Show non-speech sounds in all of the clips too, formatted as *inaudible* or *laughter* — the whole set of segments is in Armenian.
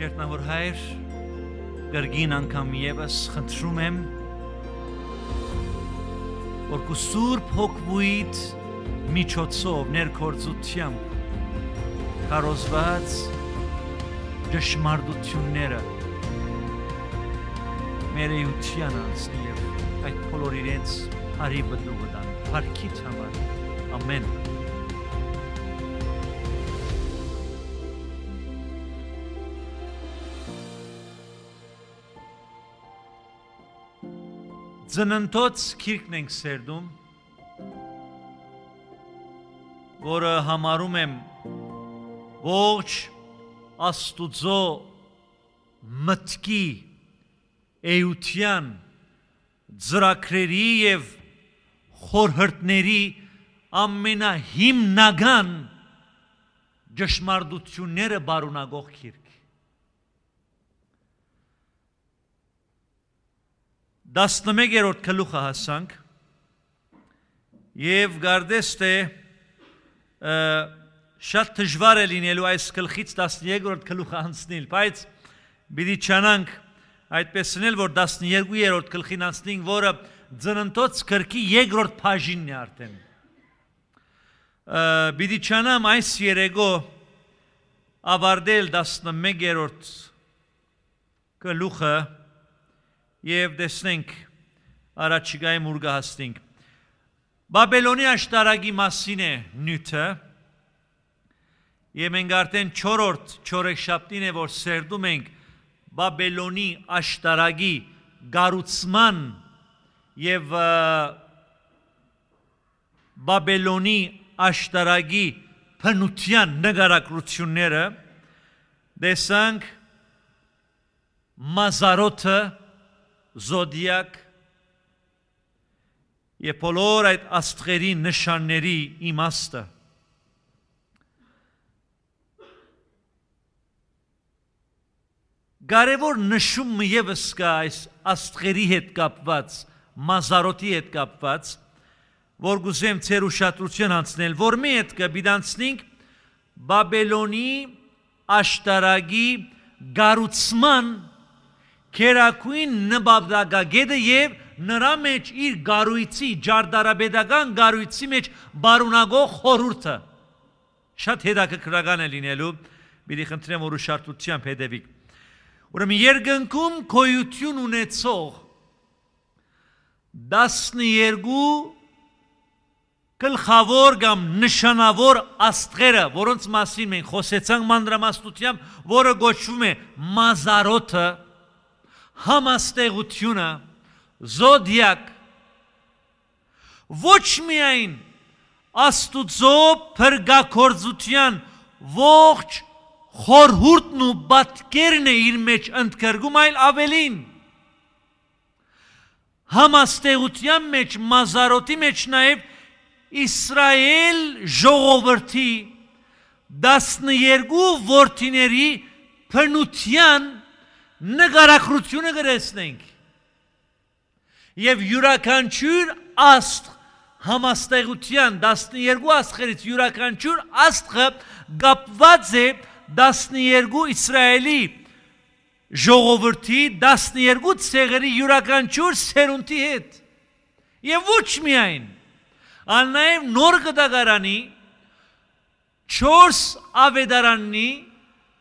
Երտնավոր հայր, գրգին անգամ եւս խնդրում եմ, որ քո Սուրբ Հոգուիդ միջոցով ներկործությամբ կարոզված ճշմարտությունները մեր էության անցնի եւ այդ բոլոր իրենց հարի բնուղը տան։ Փարքից համար։ Ամեն։ ծննդոց քիրկն ենք սերդում, որը համարում եմ ողջ աստուծո մտքի էության ծրակրերի եւ խորհրդների ամենահիմնական ճշմարտությունները բարունագող քիրք 11-րդ գլուխը հասանք եւ գարդես թե շատ դժվար է լինելու այս գլխից 12-րդ գլուխը անցնել, բայց պիտի ճանանք այդպես նել որ 12-րդ գլխին անցնենք, որը ծննդոց գրքի երկրորդ բաժինն է արդեն։ Պիտի ճանամ այս երեգո ավարտել 11-րդ գլուխը եւ տեսնենք առաջիկայում ուր կհասնենք։ Բաբելոնի աշտարակի մասին է նյութը։ Եվ մենք արդեն 4-րդ չորեքշաբթին է որ սերտում ենք Բաբելոնի աշտարակի գառուցման եւ Բաբելոնի աշտարակի փնության նկարագրությունները տեսանք Մազարոթը զոդիակ եւ բոլոր այդ աստղերի նշանների իմաստը Կարևոր նշումը եւս կա այս աստղերի հետ կապված, մազարոտի հետ կապված, որ գուզեմ ծեր ուշադրություն հանցնել, որ մի հետ կբիդանցնենք Բաբելոնի աշտարագի գառուցման Քերակույն նբաբդագագեդը եւ նրա մեջ իր գարույցի ջարդարաբեդական գարույցի մեջ բարունագող խորհուրդը շատ հետաքրքրական է լինելու մի խնդրեմ որ ուշադրությամբ հետևիկ ուրեմն երկնքում գոյություն ունեցող 12 գլխավոր կամ նշանավոր աստղերը, որոնց մասին մենք խոսեցանք մանրամասնությամբ, որը գոչվում է Մազարոթը, համաստեղությունը զոդիակ ոչ միայն աստուծո փրկակորձության ողջ խորհուրդն ու բատկերն է իր մեջ ընդգրկում, այլ ավելին համաստեղության մեջ մազարոտի մեջ նաև Իսրայել ժողովրդի 12 որդիների փնության նկարագրությունը գրեցնենք։ Եվ յուրաքանչյուր աստղ համաստեղության 12 աստղերից յուրաքանչյուր աստղը գապված է 12 Իսրայելի ժողովրդի 12 ցեղերի յուրաքանչյուր սերունդի հետ։ Եվ ոչ միայն, այլ նաև նոր գտագարանի 4 ավետարանի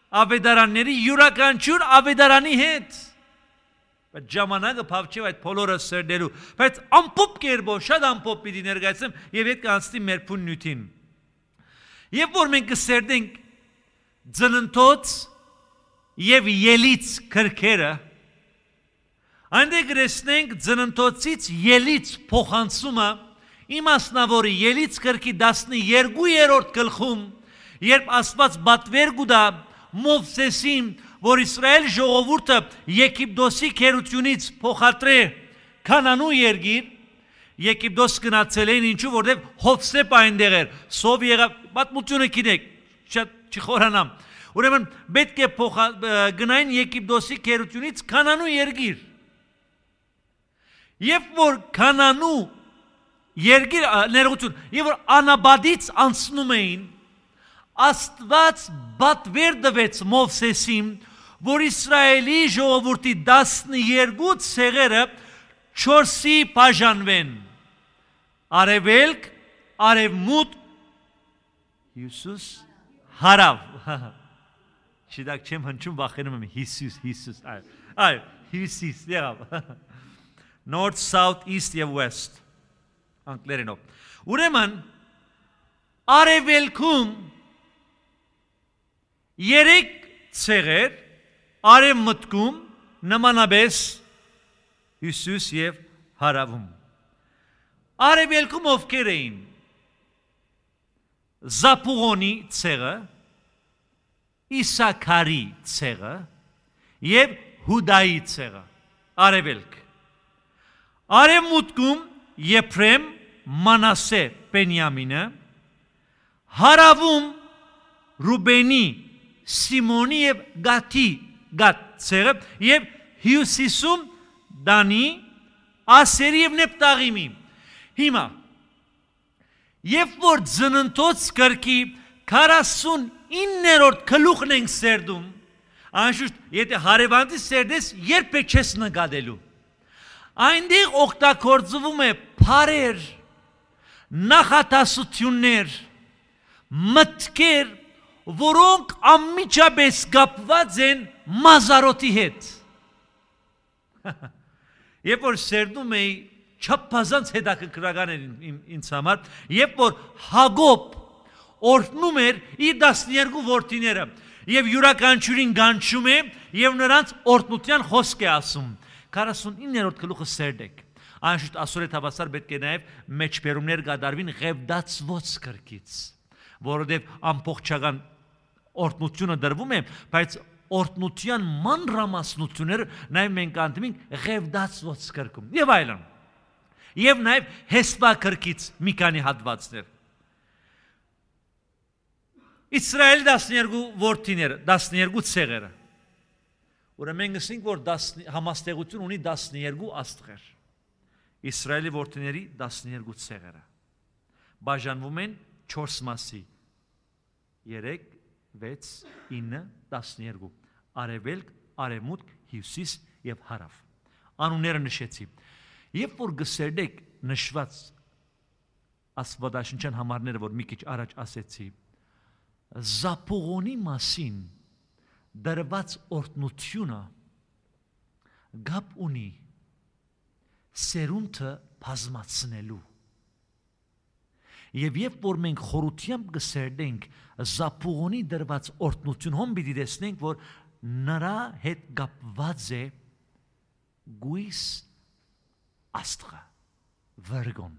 ավետարանների յուրականչյուր ավետարանի հետ։ Բայց ժամանակը փավ չէ այդ բոլորը սերդելու, բայց ամփոփ կերպով, շատ ամփոփ պիտի ներկայացնեմ եւ այդ կանցնի մեր փուն նյութին։ Եվ որ մենք կսերդենք ծննդոց եւ ելից քրքերը, այնտեղ գրեսնենք ծննդոցից ելից փոխանցումը իմաստնավորի ելից քրքի 12-րդ գլխում, երբ Աստված բատվեր գուտա Մովսեսին, որ Իսրայել ժողովուրդը Եգիպտոսի քերությունից փոխադրե Կանանու երկիր, Եգիպտոս գնացել էին ինչու որտեվ Հովսեփ այնտեղ էր, Սով եղավ, պատմությունը գիտեք, շատ չխորանամ։ Ուրեմն պետք է փոխ գնային Եգիպտոսի քերությունից Կանանու երկիր։ Եվ որ Կանանու երկիր ներողություն, եւ որ Անաբադից անցնում էին Աստված բատվեր տվեց Մովսեսին, որ Իսրայելի ժողովրդի 12 ցեղերը 4-ի բաժանվեն։ Արևելք, արևմուտք, Հիսուս, հարավ։ *laughs* Չդակ չեմ հնչում, վախենում եմ Հիսուս, Հիսուս, այո։ Այո, Հիսուս, եղավ։ *laughs* North, South, East եւ West։ Անգլերենով։ Ուրեմն արևելքում երեք ցեղեր արևմտքում նմանաբես Հիսուս եւ հարավում։ Արևելքում ովքեր էին։ Զապուղոնի ցեղը, Իսակարի ցեղը եւ Հուդայի ցեղը։ Արևելք։ Արևմուտքում Եփրեմ, Մանասե, Բենյամինը, հարավում Ռուբենի Սիմոնի եւ Գաթի Գաթ ցեղը եւ Հյուսիսում Դանի Ասերի եւ Նեպտաղիմի։ Հիմա երբ որ ծննդոց կրկի 49-րդ քլուխն ենք սերդում, անշուշտ եթե հարևանտի սերդես, երբեք չես նկատելու։ Այնտեղ օգտագործվում է բարեր, նախատասություններ, մտքեր, որոնք անմիջապես կապված են Մազարոտի հետ։ *laughs* Երբ որ սերնում էի չափազանց հետաքրքրական էր ինձ համար, երբ որ Հագոբ օրհնում էր իր 12 որդիները եւ յուրաքանչյուրին գանչում է եւ նրանց օրտնության խոսք է ասում 49-րդ գլուխը սերդեք անշուտ ասորեթաբասար պետք է նաեւ մեջբերումներ գադարվին ղևդացված կրկից որովհետև ամբողջական օրտնությունը դրվում է, բայց օրտնության մանրամասնությունները նաև մենք անդմին ղևդացված կրկում եւ այլն։ Եվ նաև հեսվա կրկից մի քանի հատվածներ։ Իսրայել 12 որդիները, 12 ցեղերը։ Ուրեմն մենք ասենք, որ 10 համաստեղություն ունի 12 աստղեր։ Իսրայելի որդիների 12 ցեղերը բաժանվում են 12 4 մասի 3 6 9 12 արևելք արևմուտք հյուսիս եւ հարավ անունները նշեցի երբ որ գսերդեք նշված աստվածաշնչյան համարները որ մի քիչ առաջ ասեցի զապողոնի մասին դրված օրտնությունը գապ ունի սերունդը բազմացնելու Եվ երբ որ մենք խորությամբ կսերնենք Զապուղոնի դրված օրտնություն, հոմ պիտի տեսնենք, որ նրա հետ կապված է գույս աստղը, վրգոն։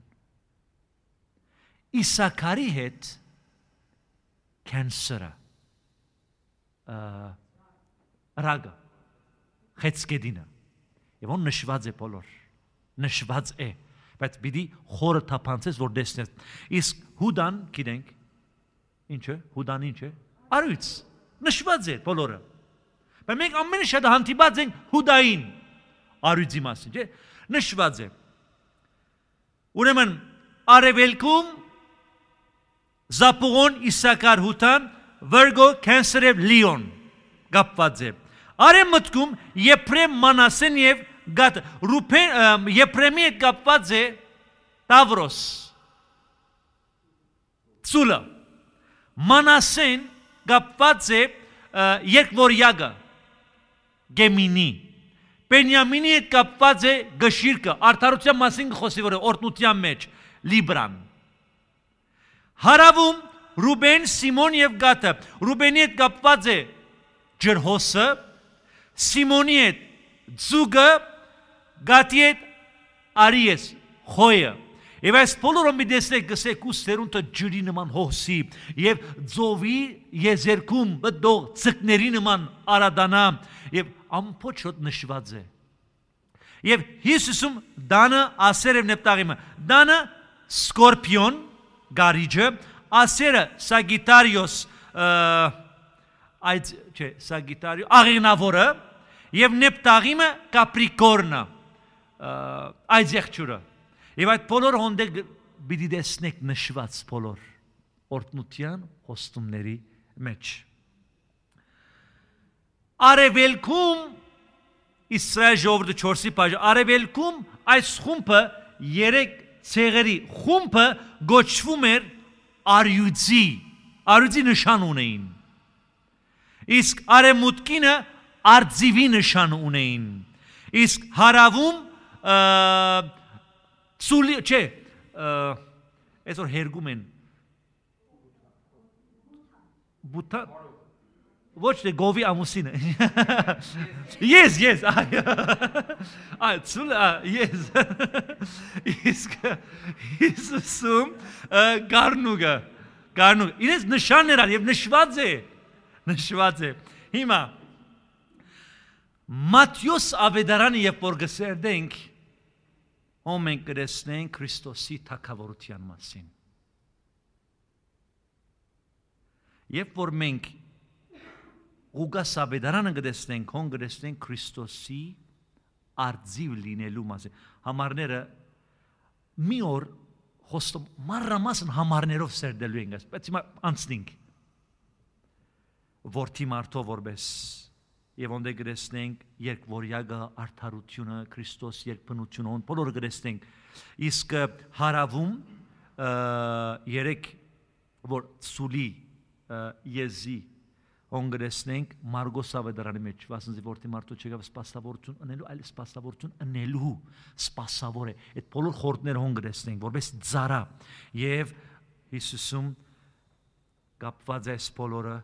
Իսակարի հետ կենսերը, ռագը, խեցկեդինը։ Եվ ոն նշված է բոլոր, նշված է, նշված է բայց պիտի խորը թափանցես, որ դեսնես։ Իսկ Հուդան, գիտենք, ինչ է, Հուդան ինչ է։ Արույց։ Նշված է բոլորը։ Բայց մենք ամենը շատ հանդիպած ենք Հուդային արույցի մասին, չէ՞։ Նշված է։ Ուրեմն արևելքում Զապուգոն Իսակար Հուտան Վրգո Կենսեր եւ Լիոն գապված է։ Արևմտքում Եփրեմ Մանասեն եւ գատ Ռուբեն Եփրեմի հետ կապված է Տավրոս Ցուլը Մանասեն կապված է երկվորյակը Գեմինի Բենյամինի հետ կապված է գշիրկը արդարության մասին խոսի որը օրտնության մեջ Լիբրան Հարավում Ռուբեն, Սիմոն եւ Գաթը։ Ռուբենի հետ կապված է ջրհոսը, Սիմոնի հետ Ձուգը, գատի է արի ես, խոյը։ Եվ այս բոլորը մի դեսնեք գսեք ու սերունդը ջրի նման հոսի եւ ծովի եզերքում մտող ցկների նման արադանա եւ ամփոփ շոտ նշված է։ Եվ Հիսուսում դանը ասեր եմ նեպտաղիմը։ Դանը սկորպիոն գարիջը, ասերը սագիտարիոս այդ չէ, սագիտարիո աղեղնավորը եւ նեպտաղիմը կապրիկորնը այդ եղջյուրը։ Եվ այդ բոլոր հոնդեր պիտի տեսնեք նշված բոլոր օրտնության հոստումների մեջ։ Արևելքում Իսրայել ժողովրդի 4-ի բաժ արևելքում այս խումբը 3 ցեղերի խումբը գոչվում էր արյուծի արյուծի նշան ունեին իսկ արևմուտքինը արձիվի նշան ունեին իսկ հարավում ծուլի, չէ, այսօր հերգում են բուտա ոչ թե գովի ամուսինը *laughs* ես ես այ *laughs* ցուլ ես *laughs* իսկ Հիսուսում գառնուգը գառնուգ իրենց նշաններ ար եւ նշված է նշված է հիմա Մատթեոս ավետարանը եւ որ գսերդենք հոմ մենք կրեսնենք Քրիստոսի թակավորության մասին։ Երբ որ մենք ուգաս ավետարանը գտեսնենք, հոն գտեսնենք Քրիստոսի արձիվ լինելու մասին։ Համարները մի օր հոստո մարրամասն համարներով սերդելու ենք, բայց հիմա անցնենք։ Որթի մարդով որպես եւ ոնդե գրեսնենք երկվորյակը արդարությունը Քրիստոս երկբնությունը ոն բոլորը գրեսնենք իսկ հարավում երեք որ սուլի եզի ոն գրեսնենք Մարգոս ավետարանի մեջ ասած որտի մարդու չեկավ սпасավորություն անելու այլ սпасավորություն անելու սпасավոր է այդ բոլոր խորտները ոն գրեսնենք որպես ծարա եւ Հիսուսում կապված է սփոլորը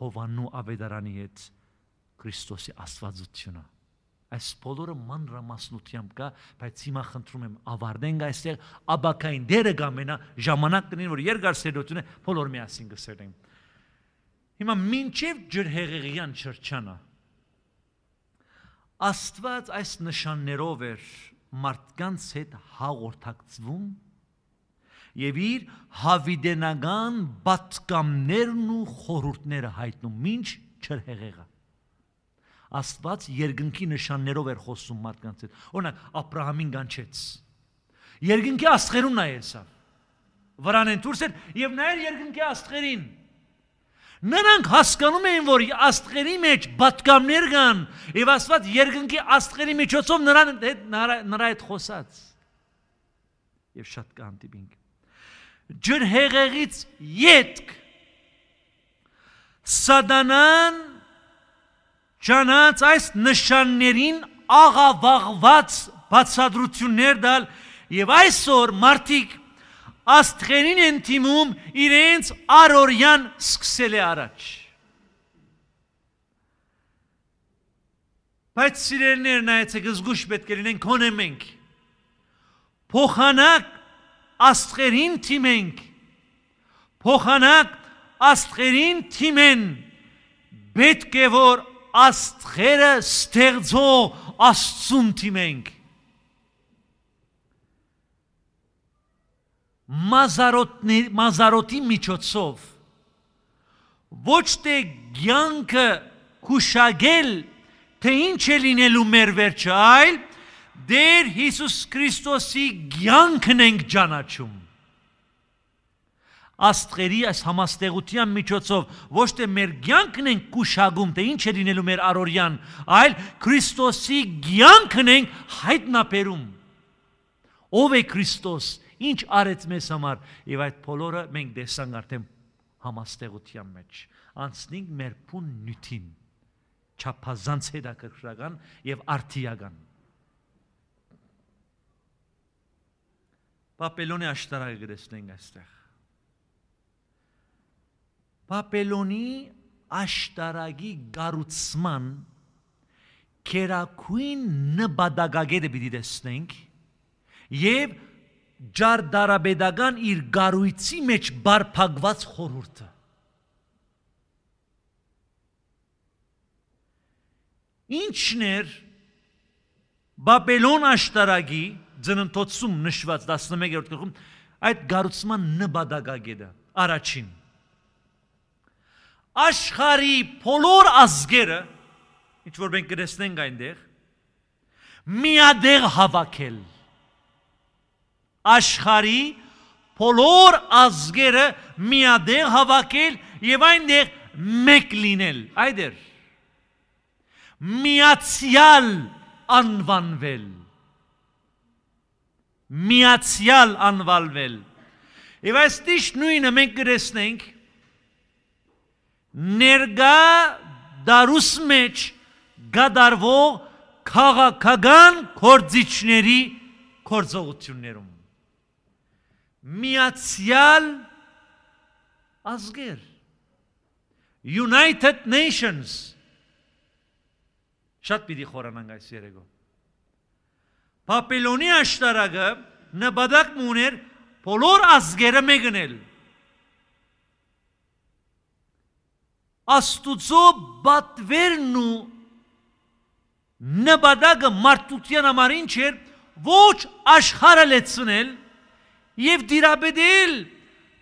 Հովաննու ավետարանի հետ Քրիստոսի աստվածությունը։ Այս բոլորը մանրամասնությամբ կա, բայց հիմա խնդրում եմ ավարտենք այստեղ աբակային դերը գամենա ժամանակ կնին, որ երկար սերությունը բոլոր միասին գսերենք։ Հիմա մինչև ջրհեղեղյան շրջանը Աստված այս նշաններով էր մարդկանց հետ հաղորդակցվում եւ իր հավիդենական բացկամներն ու խորհուրդները հայտնում ինչ չրհեղեղը Աստված երկնքի նշաններով էր խոսում մարդկանց հետ։ Օրինակ Աբրահամին գանչեց։ Երկնքի աստղերուն նայեցավ։ Վրանեն դուրս էր եւ նայեր երկնքի աստղերին։ Նրանք հասկանում էին, որ աստղերի մեջ պատգամներ կան, եւ Աստված երկնքի աստղերի միջոցով նրան հետ նրա հետ խոսած։ Եվ շատ կհանդիպինք։ Ջրհեղեղից յետք Սադանան ճանաց այս նշաններին աղավաղված բացադրություններ դալ եւ այսօր մարդիկ աստղերին են թիմում իրենց արորյան սկսել է առաջ բայց սիրելներ նայեցեք զգուշ պետք է լինենք հոն մենք փոխանակ աստղերին թիմենք փոխանակ աստղերին թիմեն պետք է որ աստղերը ստեղծող աստծուն թիմենք։ Մազարոտի, մազարոտի միջոցով ոչ թե ցանկը հուշագել թե ինչ է լինելու մեր վերջը, այլ դեր Հիսուս Քրիստոսի ցանկն ենք ճանաչում աստղերի այս համաստեղության միջոցով ոչ թե մեր ցանկն ենք կուշագում, թե ինչ է լինելու մեր առօրյան, այլ Քրիստոսի ցանկն ենք հայտնաբերում։ Ո՞վ է Քրիստոս, ինչ արեց մեզ համար, եւ այդ բոլորը մենք տեսանք դե արդեն համաստեղության մեջ։ Անցնենք մեր փուն նյութին, չափազանց հետաքրքրական եւ արդիական։ Պապելոնի աշտարակը գրեցնենք այստեղ։ Բաբելոնի աշտարագի գառուցման քերակույն նպատակագետը պիտի տեսնենք եւ ջարդարաբեդական իր գառույցի մեջ բարփակված խորհուրդը Ինչն էր Բաբելոն աշտարագի ծննդոցում նշված 11-րդ գլխում այդ գառուցման նպատակագետը առաջին աշխարի բոլոր ազգերը, ինչ որ մենք գրեսնենք այնտեղ, միադեղ հավաքել։ Աշխարի բոլոր ազգերը միադեղ հավաքել եւ այնտեղ մեկ լինել։ Այդեր միացյալ անվանվել միացյալ անվալվել եւ այս ճիշտ նույնը մենք գրեսնենք ներգա դարուս մեջ գադարվող քաղաքական կորձիչների կորձողություններում միացյալ ազգեր United Nations շատ պիտի խորանանք այս երեգով Բաբելոնի աշտարակը նպատակ ուներ բոլոր ազգերը մեկնել աստուծո բատվերն ու նպատակը մարդության համար ինչ էր ոչ աշխարհը լեցնել եւ դիրապետել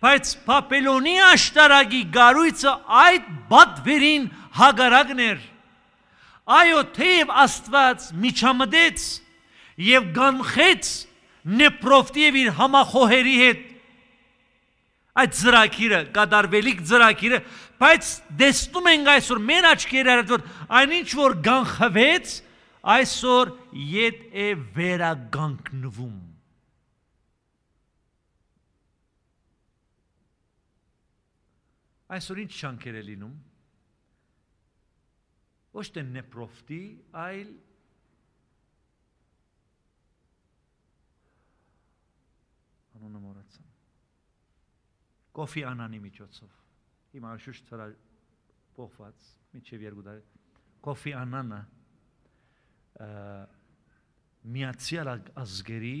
բայց Պապելոնի աշտարակի գարույցը այդ բատվերին հագարակն էր այո թեև աստված միջամտեց եւ գանխեց նեփրովտի եւ իր համախոհերի հետ այդ ծրակիրը կատարվելիք ծրակիրը Բայց դեսնում ենք այսօր մեր աչքերի առաջ որ այնինչ որ գանխվեց, այսօր իդ է վերագանքնվում։ Այսօր ինչ շանքեր է լինում։ Ոչ թե նեփրոֆտի, այլ անունը մոռացա։ Կոֆի անանի միջոցով իմ անշուշտ ծրա փոխված միջև երկու տարի Կոֆի Անանը միացյալ ազգերի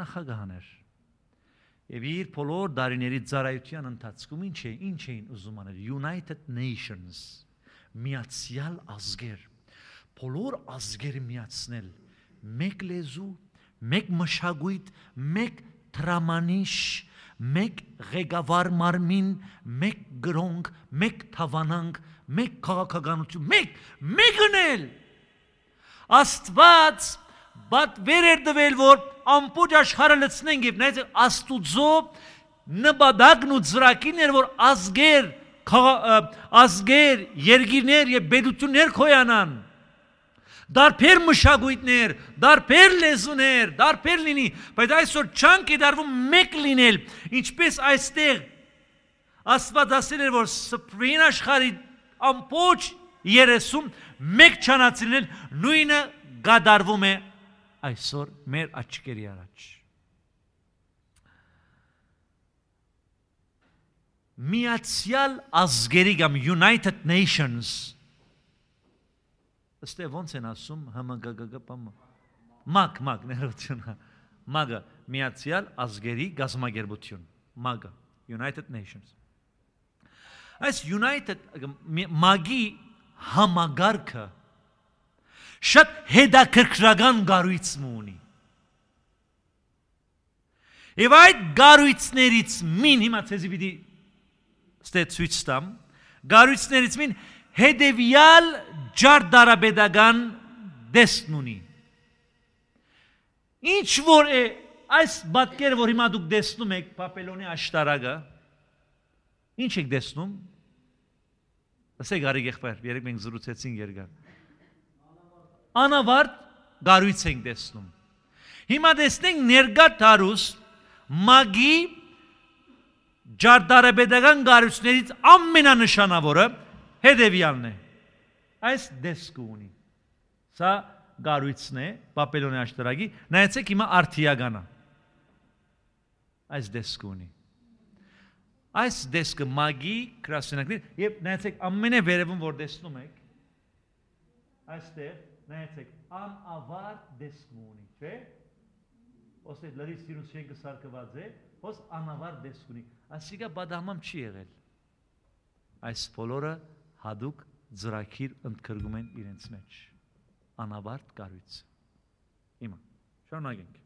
նախագահն էր Եվ իր բոլոր դարիների ծառայության ընթացքում ինչ է, ինչ էին ուզում անել United Nations միացյալ ազգեր բոլոր ազգերը միացնել մեկ լեզու մեկ մշակույթ մեկ տրամանիշ մեկ ղեկավար մարմին, մեկ գրոնք, մեկ թավանանք, մեկ քաղաքականություն, մեկ մեկն էլ Աստված բատվեր էր դվել, որ ամբողջ աշխարհը լցնենք եւ նայեք Աստուծո նպատակն ու ծրագիրն էր, որ ազգեր ազգեր, երգիրներ եւ բեդություններ խոյանան դարբեր մշակույթներ, դարբեր լեզուներ, դարբեր լինի, բայց այսօր չան կդարվում մեկ լինել, ինչպես այստեղ Աստված ասել էր, որ սփրին աշխարհի ամբողջ 30 մեկ չանացիլն նույնը գադարվում է այսօր մեր աչքերի առաջ։ Միացյալ ազգերի կամ United Nations ըստե ոնց են ասում ՀՄԳԳԿՊՄ։ Մակ, մակ, ներողություն։ Մագը Միացյալ ազգերի գազագերբություն։ Մագը United Nations։ Այս United Մագի համագարքը շատ հետաքրքրական գառույցն ունի։ Եվ այդ գառույցներից մին հիմա ցեզի պիտի ստեցույց տամ։ Գառույցներից մին հետևյալ ջարդարաբեդական դեսն ունի։ Ինչ որ է այս բատկերը, որ հիմա դուք դեսնում եք Պապելոնի աշտարակը, ինչ եք դեսնում։ Լսեք արի եղբայր, երեք մենք զրուցեցինք երգան։ Անավարտ գարույց ենք դեսնում։ Հիմա դեսնենք ներգա տարուս մագի ջարդարաբեդական գարույցներից ամենանշանավորը, ամ հետևյալն է։ Այս դեսք ունի։ Սա գարույցն է Բաբելոնի աշտարակի։ Նայեցեք հիմա արթիագանը։ Այս դեսք ունի։ Այս դեսքը մագի կրասենակներ եւ նայեցեք ամենավերևում որ տեսնում եք այստեղ նայեցեք անավար դեսք ունի, չէ՞։ Ոստե լրի սիրուց չեն կսարկված է, ոս անավար դեսք ունի։ Այսինքն բադահմամ չի եղել։ Այս բոլորը հadoop ծրագիր ընդգրկում են իրենց մեջ անավարտ կառույց իմը շնորհակալ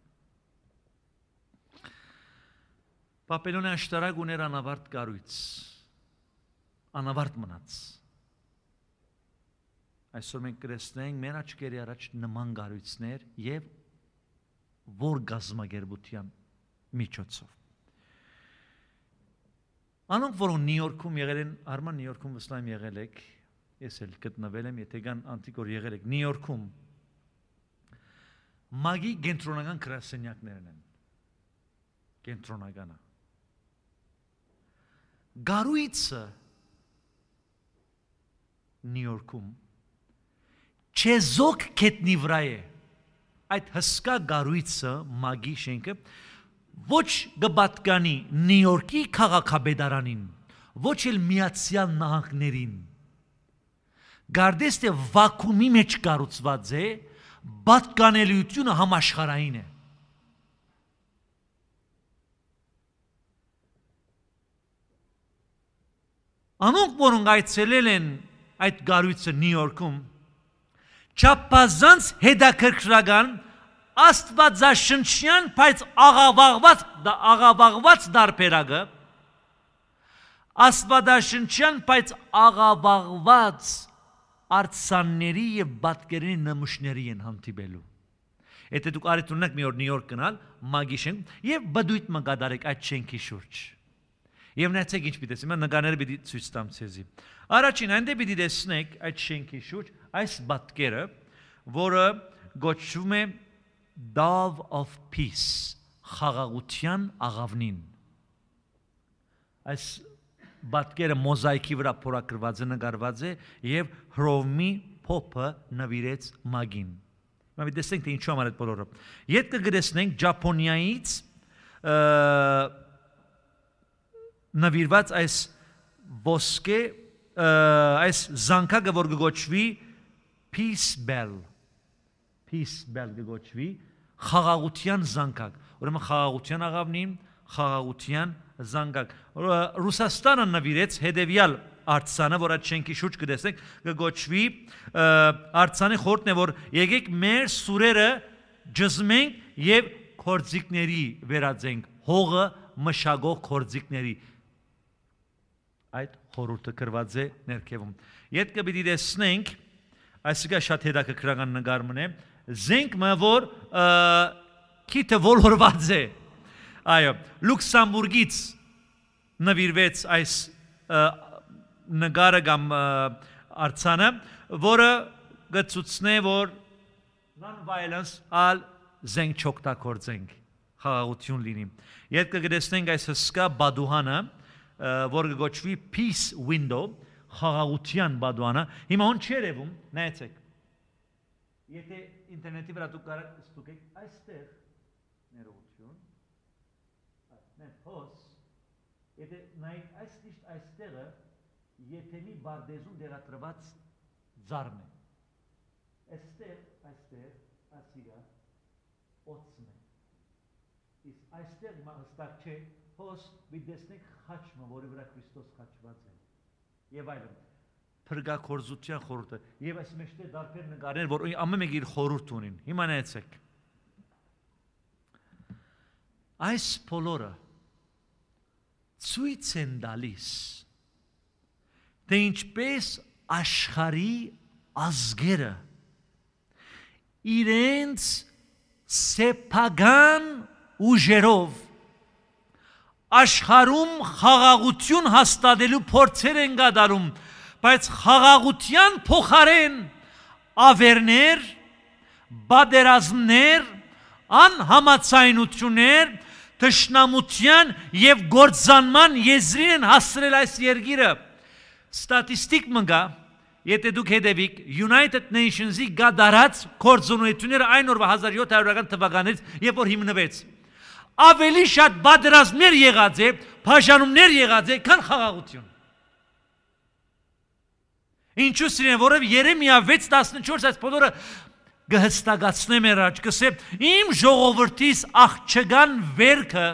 Պապելոնի աշտարակ ուներ անավարտ կառույց։ Անավարտ մնաց։ Այսօր մենք կրեսնենք մեր աչքերի առաջ նման կառույցներ եւ որ գազմագերբության միջոցով։ Անոնք, որոնք Նյու Յորքում եղել են, Արման Նյու Յորքում վստահեմ եղել եք, ես էլ գտնվել եմ, եթե կան անտիկոր եղել եք Նյու Յորքում։ Մագի կենտրոնական գրասենյակներն են։ Կենտրոնականը։ Գարուիցը Նյու Յորքում Չեզոք կետնի վրա է։ Այդ հսկա գարույցը մագի շենքը ոչ գբատկանի Նյու Յորքի քաղաքաբեդարանին, ոչ էլ Միացյալ Նահանգներին։ Գարդեստը վակուումի մեջ կառուցված է, պատկանելիությունը համաշխարհային է։ Անոնք, որոնք այցելել են այդ գարույցը Նյու Յորքում, չափազանց հետաքրքրական աստվածաշնչյան, բայց աղավաղված, աղավաղված դարբերակը աստվածաշնչյան, բայց աղավաղված արցանների եւ բատկերների նմուշների են հանդիպելու։ Եթե դուք արիտ ունեք մի օր Նյու Յորք գնալ, մագիշեն եւ բդույթ մգադարեք այդ շենքի շուրջ։ Եվ նայեցեք ինչ պիտես, հիմա նկարները պիտի ցույց տամ ցեզի։ Առաջին այնտեղ պիտի տեսնեք այդ շենքի շուրջ այս բատկերը, որը գոչվում է dove of peace խաղաղության աղավնին այս բատկերը մոզաիկի վրա փորագրված է նկարված է եւ հրովմի փոփը նվիրեց մագին մենք դեսենք թե ինչու համար այդ բոլորը ետ կգրեսնենք ճապոնիայից նվիրված այս ոսկե այս զանգակը որ գոչվի peace bell peace bell գոչվի խաղաղության զանգակ ուրեմն խաղաղության աղավնին խաղաղության զանգակ ռուսաստանը նվիրեց հետևյալ արցանը որ այդ շենքի շուրջ կտեսնեք կգոչվի արցանի խորտն է որ եկեք մեր սուրերը ջզմենք եւ կորձիկների վերածենք հողը մշակող կորձիկների այդ խորհուրդը գրված է ներքևում։ Եդ կպիտի տեսնենք, այսինքն շատ հետաքրքրական նկարմն է, զենքը որ քիթը ոլորված է այո լյուքսամբուրգից նվիրվեց այս նկարը կամ արցանը որը գծուցնե որ non-violence al զենք չօգտագործենք խաղաղություն լինի երբ կգրեսնենք այս հսկա բադուհանը որ կգոչվի peace window խաղաղության բադուհանը հիմա ոնց չերևում նայեցեք Եթե ինտերնետի վրա դուք կարող ստուգեք այստեղ ներողություն, նեն հոս, եթե նայեք այս ճիշտ այստեղը, եթե մի բարդեզում դերատրված ձարն է։ Այստեղ, այստեղ, ասիգա օծն է։ Իսկ այստեղ մա հստակ չէ, հոս մի տեսնեք խաչմը, որի վրա Քրիստոս խաչված է։ Եվ այլն փրկակորզության խորհուրդը եւ այս մեջտե դարբեր նկարներ որ ամեն մեկ իր խորհուրդ ունին հիմա նայեցեք այս բոլորը ցույց են տալիս թե ինչպես աշխարի ազգերը իրենց սեփական ուժերով աշխարում խաղաղություն հաստատելու փորձեր են կատարում բայց խաղաղության փոխարեն ավերներ, բادرազմներ, անհամացայնություններ, թշնամության եւ գործանման եզրին են հասցրել այս երկիրը։ Ստատիստիկ մնա, եթե դուք հետևիք United Nations-ի գադարած կորձունեությունները այն օրվա 1700-ական թվականից, երբ որ հիմնվեց, ավելի շատ բادرազմներ եղած է, բաժանումներ եղած է, քան խաղաղություն։ Ինչու սիրեն, որև երեմիա 6-14 այս բոլորը գհստագացնեմ էր աչ, կսեպ, իմ ժողովրդիս աղջգան վերքը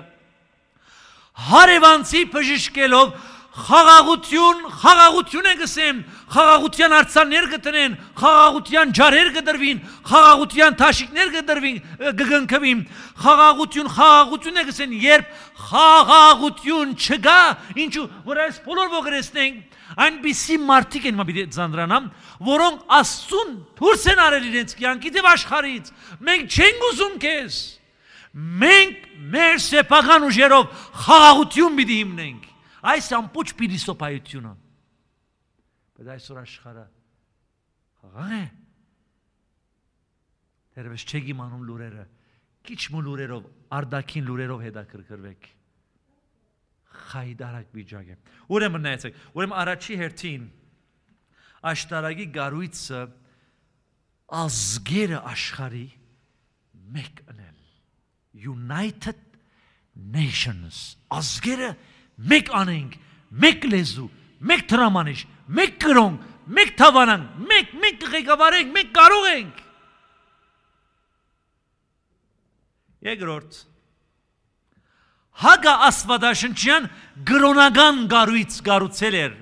հարևանցի պժիշկելով խաղաղություն, խաղաղություն են գսեմ, խաղաղության արցաններ կտնեն, խաղաղության ջարեր կդրվին, խաղաղության թաշիկներ կդրվին, կգնքվին, խաղաղություն, խաղաղություն է գսեն, երբ խաղաղություն չգա, ինչու, որ այս բոլոր ոգրեսնենք, այնպիսի մարդիկ են մապիտի դե- ձանդրանամ, որոնք աստուն թուրս են արել իրենց կյանքի դև աշխարից, մենք չենք ուզում կեզ, մենք մեր սեպական ուժերով խաղաղություն բիդի հիմնենք, այս ամբողջ փիլիսոփայությունը։ Բայց այսօր աշխարհը հաղաղ է։ Դերևս չեք իմանում լուրերը։ Քիչ մո լուրերով, արդակին լուրերով հետաքրքրվեք։ Խայդարակ վիճակ է։ Ուրեմն նայեցեք, ուրեմն առաջի հերթին աշտարակի գառույցը ազգերը աշխարի մեկ անել united nations ազգերը մեկ անենք, մեկ լեզու, մեկ տրամանիշ, մեկ կրոնք, մեկ թավանանք, մեկ մենք կղեկավարենք, մենք կարող ենք։ Երկրորդ Հագա Աստվածաշնչյան գրոնական գառույց գառուցել էր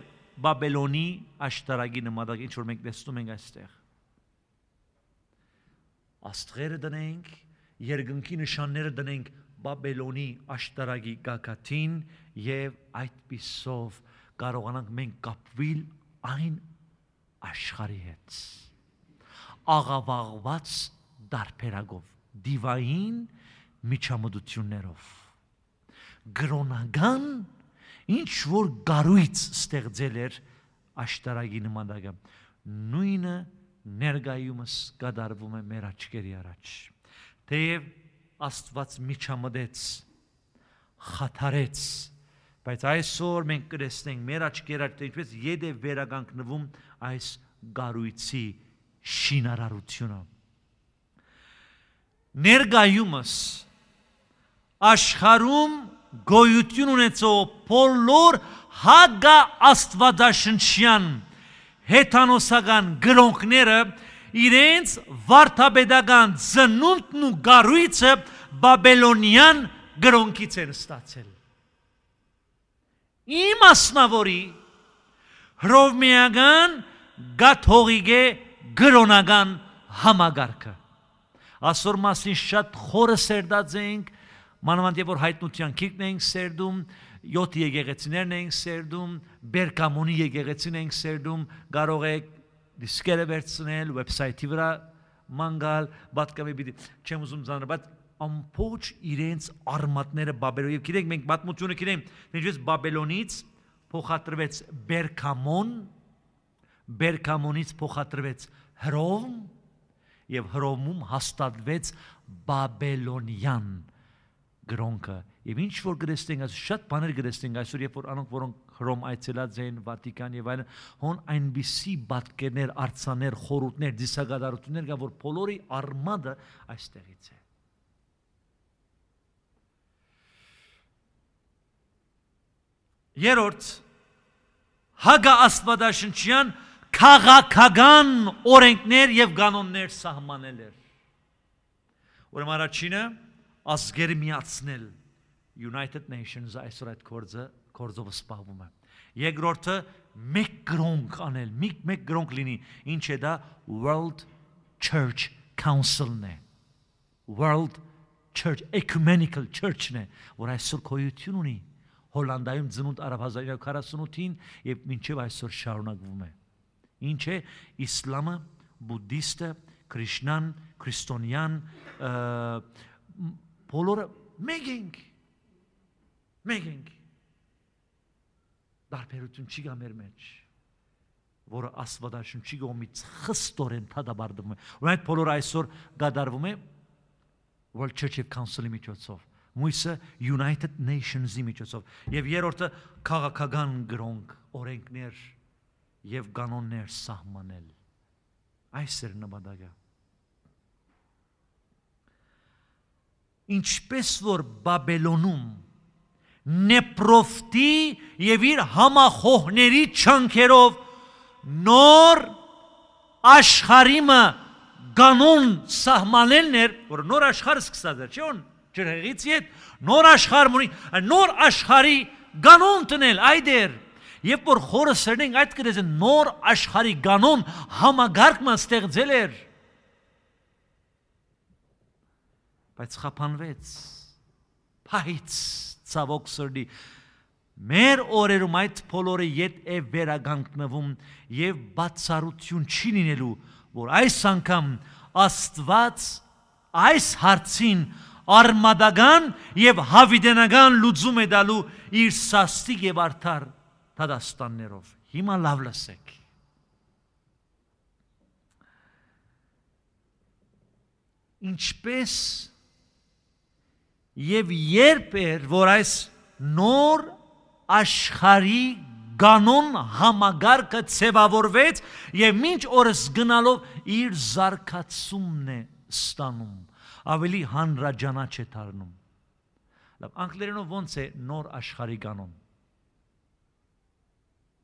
Բաբելոնի աշտարակի նմատակ, ինչ որ մենք տեսնում ենք այստեղ։ Աստղերը դնենք, երկնքի նշանները դնենք Բաբելոնի աշտարակի գագաթին եւ այդպիսով կարողանանք մենք կապվել այն աշխարհի հետ աղավաղված դարբերագով դիվային միջամտություններով գրոնական ինչ որ գարույց ստեղծել էր աշտարակի նմանակը նույնը ներգայումս կդարվում է մեր աչքերի առաջ թեև դե Աստված միջամտեց, խաթարեց։ Բայց այսօր մենք կրեսնենք մեր աչքերը ինչպես եդե վերագանքնվում այս գարույցի շինարարությունը։ Ներգայումս աշխարում գոյություն ունեցող բոլոր հագա աստվածաշնչյան հեթանոսական գրոնքները իրենց վարդապետական ծնունդն ու գառույցը բաբելոնյան գրոնքից են ստացել։ Իմ ասնավորի հրովմիական գաթողիկե գրոնական համագարքը։ Այսօր մասին շատ խորը սերդած ենք, մանավանդ երբ որ հայտնության քիքն ենք սերդում, յոթ եկեղեցիներն ենք սերդում, բերկամունի եկեղեցին ենք սերդում, կարող եք դիսկերը վերցնել, վեբսայթի վրա մանգալ, բատկամի պիտի, չեմ ուզում ծանր, բայց ամբողջ իրենց արմատները Բաբելոն։ Եվ գիտեք, մենք պատմությունը գիտենք, ինչպես Բաբելոնից փոխադրվեց Բերկամոն, Բերկամոնից փոխադրվեց Հրոմ, եւ Հրոմում հաստատվեց Բաբելոնյան գրոնքը եւ ինչ որ գրեստենք այս շատ բաներ գրեստենք այսօր երբ որ անոնք որոնք Հռոմ այցելած էին Վատիկան եւ այլն հոն այնպիսի բատկերներ արցաներ խորութներ դիսագադարություններ կա որ բոլորի արմատը այստեղից է Երորդ հագա աստվածաշնչյան քաղաքական օրենքներ եւ կանոններ սահմանել էր Ուրեմն առաջինը ազգերը միացնել United Nations այսօր այդ կորձը կորձով սպառվում է։ Երկրորդը մեկ գրոնք անել, մի մեկ գրոնք լինի, ինչ է դա World Church Council-ն է։ World Church Ecumenical Church-ն է, որ այսօր գոյություն ունի Հոլանդայում ծնունդ արավ 1948-ին եւ մինչեւ այսօր շարունակվում է։ Ինչ է իսլամը, բուդդիստը, քրիստոնյան, քրիստոնյան բոլորը մեկ ենք։ Մեկ ենք։ Դարբերություն չի գա մեր մեջ, որը աստվածաշուն չի գոմից խստորեն թադաբարդվում է։ Ու այդ բոլորը այսօր դադարվում է World Church of Council-ի միջոցով, մույսը United Nations-ի միջոցով, եւ երրորդը քաղաքական գրոնք, օրենքներ եւ կանոններ սահմանել։ Այս էր նպատակը ինչպես որ Բաբելոնում նեփրոֆտի եւ իր համախոհների չանքերով նոր աշխարհիմը կանոն սահմանելն էր, որ նոր աշխարհը սկսած էր, չէ՞ ոն ջրհեղից իդ նոր աշխարհ ունի, նոր աշխարհի կանոն տնել այդ էր։ Եվ որ խորը սրնենք այդ գրեզը նոր աշխարհի կանոն համագարկման ստեղծել էր։ բայց խափանվեց փայց ցավոք սրդի մեր օրերում այդ բոլորը ետ է վերագանքնվում եւ բացառություն չի լինելու որ այս անգամ աստված այս հարցին արմադական եւ հավիդենական լուծում է տալու իր սաստիկ եւ արդար դադաստաններով հիմա լավ լսեք ինչպես եւ երբ էր որ այս նոր աշխարհի կանոն համագարկը ցևավորվեց եւ մինչ օրս գնալով իր զարգացումն է ստանում ավելի հանրաճանաչ է դառնում լավ անգլերենով ոնց է նոր աշխարհի կանոն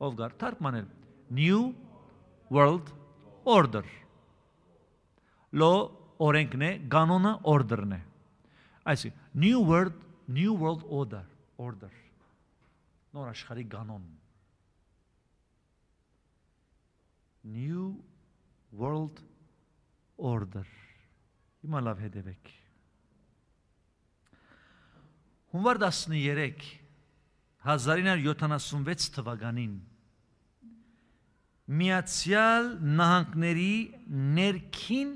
ով գար թարգմանել new world order լո օրենքն է կանոնը օրդերն է Այսինքն new world new world order order նոր աշխարհի կանոն new world order հիմա լավ հետևեք հունվար 13 1976 թվականին Միացյալ Նահանգների ներքին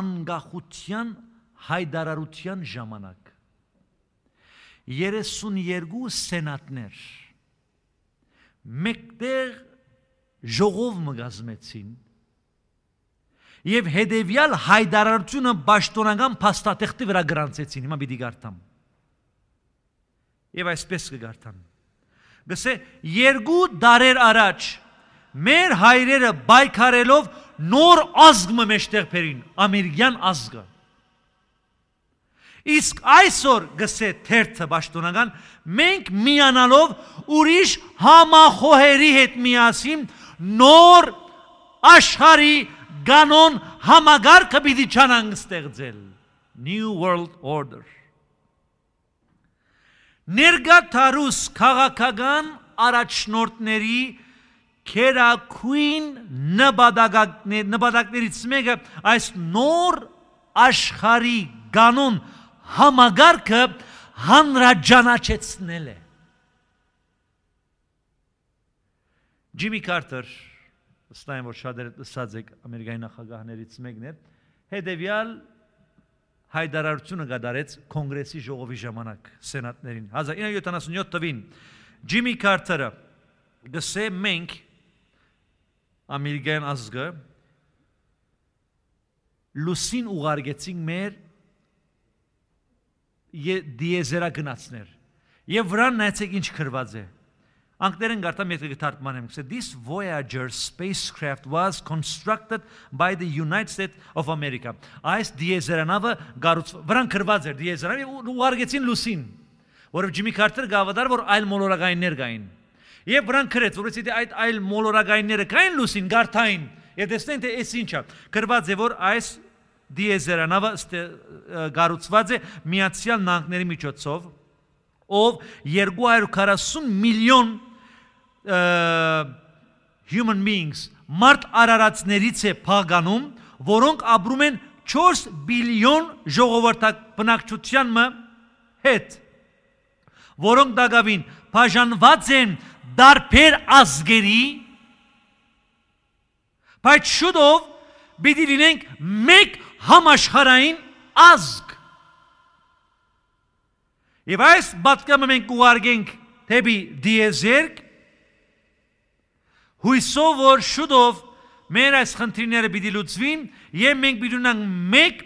անկախության հայդարարության ժամանակ 32 սենատներ մեկտեղ ժողով մգազմեցին եւ հետեւյալ հայդարարությունը պաշտոնական փաստաթղթի վրա գրանցեցին հիմա պիտի գարտամ եւ այսպես կգարտան գսե երկու դարեր առաջ մեր հայրերը բայկարելով նոր ազգը մեջտեղ բերին ամերիկյան ազգը Իսկ այսօր գսե թերթը պաշտոնական մենք միանալով ուրիշ համախոհերի հետ միասին նոր աշխարհի կանոն համագարկը պիտի չանանք ստեղծել New World Order Ներգա Թարուս քաղաքական առաջնորդների քերակույն նպատակներից մեկը այս նոր աշխարհի կանոն համագարկը հանրաճանաչեցնել է։ Ջիմի Քարտեր, ըստ այն որ շատերը լսած եք ամերիկայի նախագահներից մեկն է, հետևյալ հայտարարությունը կատարեց կոնգրեսի ժողովի ժամանակ սենատներին 1977 թվին Ջիմի Քարտերը գսե մենք ամերիկյան ազգը լուսին ուղարկեցինք մեր դիեզերագնացներ։ Եվ վրան նայեցեք ինչ գրված է։ Անգլերեն գարտամ եթե կթարգմանեմ, կսե This Voyager spacecraft was constructed by the United States of America։ Այս դիեզերանավը գառուցվեց, վրան գրված էր դիեզերանավ եւ ուղարկեցին լուսին, որով Ջիմի Քարտերը գավադար որ այլ մոլորակայիններ կային։ Եվ վրան գրեց, որովհետեւ եթե այդ այլ մոլորակայինները կային լուսին գարտային, եւ դեսնեն թե այս ինչա։ Գրված է որ այս դիեզերանավը գառուցված է Միացյալ Նահանգների միջոցով, ով 240 միլիոն human beings մարդ արարածներից է փաղանում, որոնք ապրում են 4 բիլիոն ժողովրդաբնակչությանը հետ, որոնք դակավին բաժանված են դարբեր ազգերի, բայց շուտով պիտի լինենք մեկ համաշխարային ազգ։ Եվ այս բացկամը մենք ուղարգենք թեպի դիեզերկ, հույսով, որ շուտով մեր այս խնդիրները պիտի լուծվին եւ մենք պիտի ունենք մեկ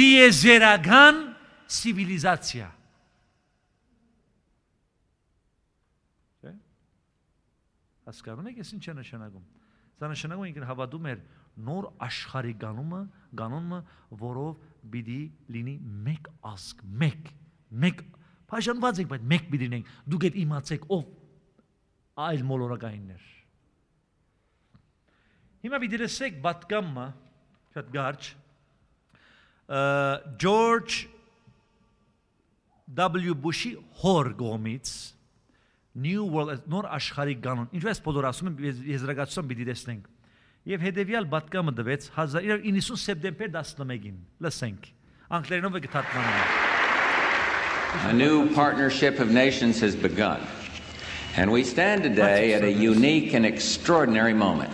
դիեզերական սիվիլիզացիա։ Հասկանում եք, ես ինչ է նշանակում։ Սա նշանակում ինքն հավատում էր նոր աշխարհի գանումը կանոնը, որով պիտի լինի մեկ ազգ, մեկ, մեկ Փաշանված եք, բայց մեկ պիտի լինենք։ Դուք այդ իմացեք, ով այլ մոլորակայիններ։ Հիմա պիտի լսեք բատկամը, շատ գարչ։ Ջորջ W Bush-ի հոր գոմից New World նոր աշխարհի կանոն։ Ինչպես բոլոր ասում են, եզրակացություն պիտի տեսնենք։ տվեց 1990 սեպտեմբեր 11-ին։ Լսենք։ Անգլերենով է A new partnership of nations has begun. And we stand today at a unique and extraordinary moment.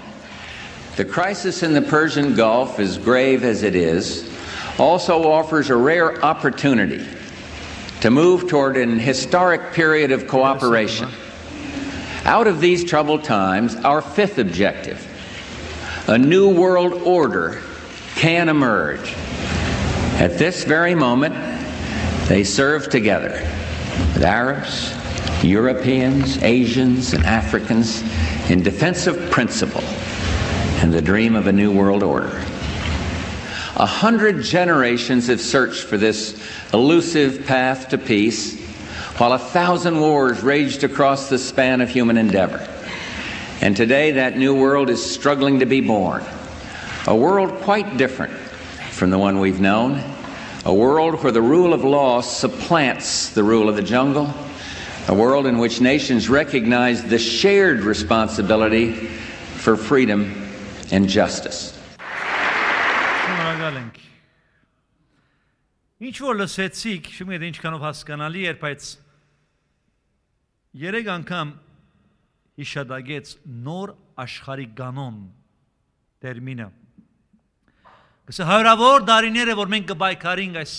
The crisis in the Persian Gulf, as grave as it is, also offers a rare opportunity to move toward an historic period of cooperation. Out of these troubled times, our fifth objective a new world order can emerge. At this very moment, they serve together with Arabs, Europeans, Asians, and Africans in defense of principle and the dream of a new world order. A hundred generations have searched for this elusive path to peace, while a thousand wars raged across the span of human endeavor. And today, that new world is struggling to be born. A world quite different from the one we've known. A world where the rule of law supplants the rule of the jungle. A world in which nations recognize the shared responsibility for freedom and justice. Ինչ որ լսեցիք, չեմ ինչքանով հասկանալի էր, բայց երեք անգամ իշադագեց նոր աշխարի կանոն տերմինը։ Գսե հարավոր դարիները, որ մենք կբայքարինք այս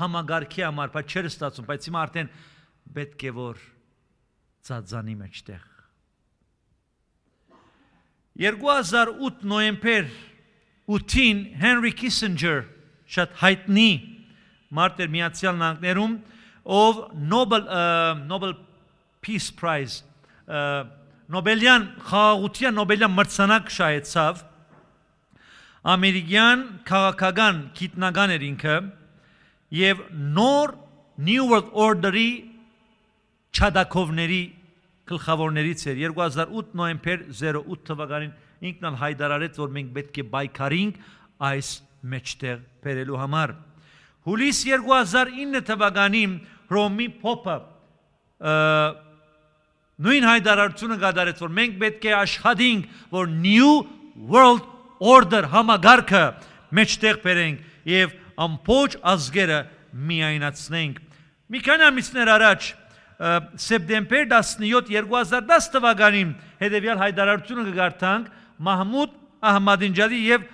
համագարքի համար, բայց չեր ստացում, բայց հիմա արդեն պետք է որ ծածանի մեջտեղ 2008 նոյեմբեր 8-ին Հենրի Քիսինջեր շատ հայտնի մարտեր միացյալ նահանգներում ով Nobel uh, Nobel Peace Prize uh, Նոբելյան խաղաղության Նոբելյան մրցանակ շահեցավ ամերիկյան քաղաքական գիտնական էր ինքը եւ նոր New World Order-ի Չադակովների գլխավորներից էր 2008 նոեմբեր 08 թվականին ինքն էլ հայտարարեց որ մենք պետք է բայկարինք այս մեջտեղ բերելու համար հուլիս 2009 թվականին Հռոմի Փոպը նույն հայտարարությունը կատարեց, որ մենք պետք է աշխատենք, որ new world order համագարքը մեջտեղ բերենք եւ ամբողջ ազգերը միայնացնենք։ Մի քանի ամիսներ առաջ սեպտեմբեր 17 2010 թվականին հետևյալ հայտարարությունը կգարտանք Մահմուդ Ահմադինջադի եւ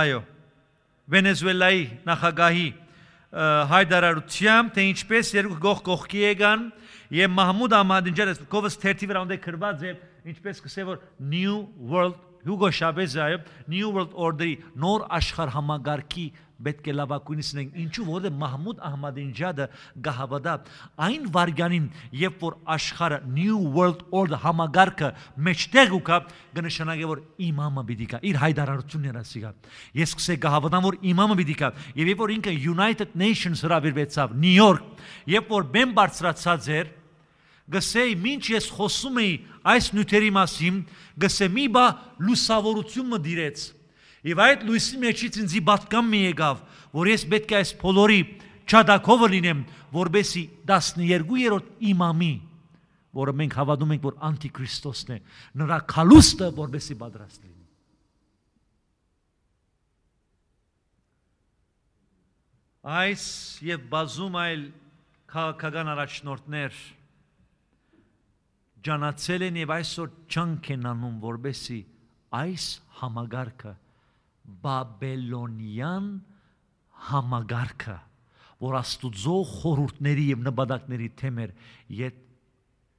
այո Վենեսուելայի նախագահի հայտարարությամբ թե ինչպես երկու գող կողքի եկան գող եւ Մահմուդ Ահմադինջերս կովս թերթի վրա ունդ է քրված եւ ինչպես կսե որ New World Hugo Chavez-ը New World Order-ի նոր աշխարհ համագարկի պետք է լավագույնս ունենք ինչու որը Մահմուդ Ահմադինջադը գահավադա այն վարգանին երբ որ աշխարը New World Order համագարկը մեջտեղ ու կա կնշանակի որ իմամը պիտի կա իր հայդարարությունն ասի կա ես կսե գահավադամ որ իմամը պիտի կա եւ երբ որ ինքը United Nations հրավիրվեցավ Նյու Յորք երբ որ բեմ բարձրացած էր գսեի ինչ ես խոսում էի այս նյութերի մասին, գսե մի բա լուսավորություն մը դիրեց։ Եվ այդ լույսի մեջից ինձի պատկան մի եկավ, որ ես պետք է այս բոլորի չադակովը լինեմ, որբեսի 12-րդ իմամի, որը մենք հավատում ենք, որ անտիքրիստոսն է, նրա քալուստը որբեսի պատրաստ լինի։ Այս եւ բազում այլ քաղաքական առաջնորդներ կա, ջանացել են եւ այսօր չանք են անում, որբեսի այս համագարքը բաբելոնյան համագարքը, որ աստուծո խորհուրդների եւ նպատակների թեմեր իդ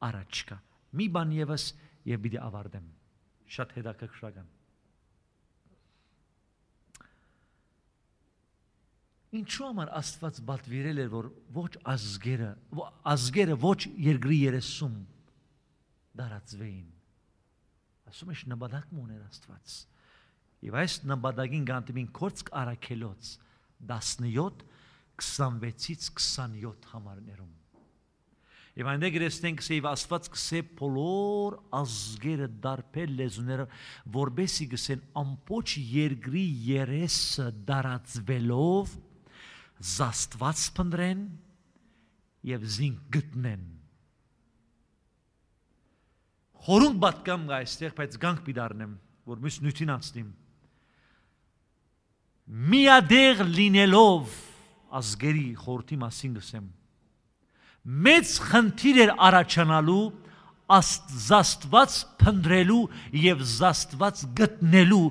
առաջ կա։ Մի բան եւս եւ պիտի ավարտեմ։ Շատ հետաքրքրական։ Ինչու՞ համար Աստված բացվիրել էր, որ ոչ ազգերը, ազգերը ոչ երկրի երեսում դարածվեին։ Ասում ես նպատակ մուներ Աստված։ Եվ այս նպատակին գանտիմին կորցք արակելոց 17 26-ից 27 համարներում։ Եվ այնտեղ գրեցնենք սեև Աստված կսե բոլոր ազգերը դարբեր լեզուները, որբեսի գսեն ամբողջ երկրի երեսը դարածվելով զաստված փնտրեն եւ զինք գտնեն Հորունք բատկամ գա այստեղ, բայց գանք պիդարնեմ, որ մյուս նյութին անցնիմ։ Միադեղ լինելով ազգերի խորհրդի մասին գսեմ։ Մեծ խնդիր էր առաջանալու աստված փնդրելու եւ զաստված գտնելու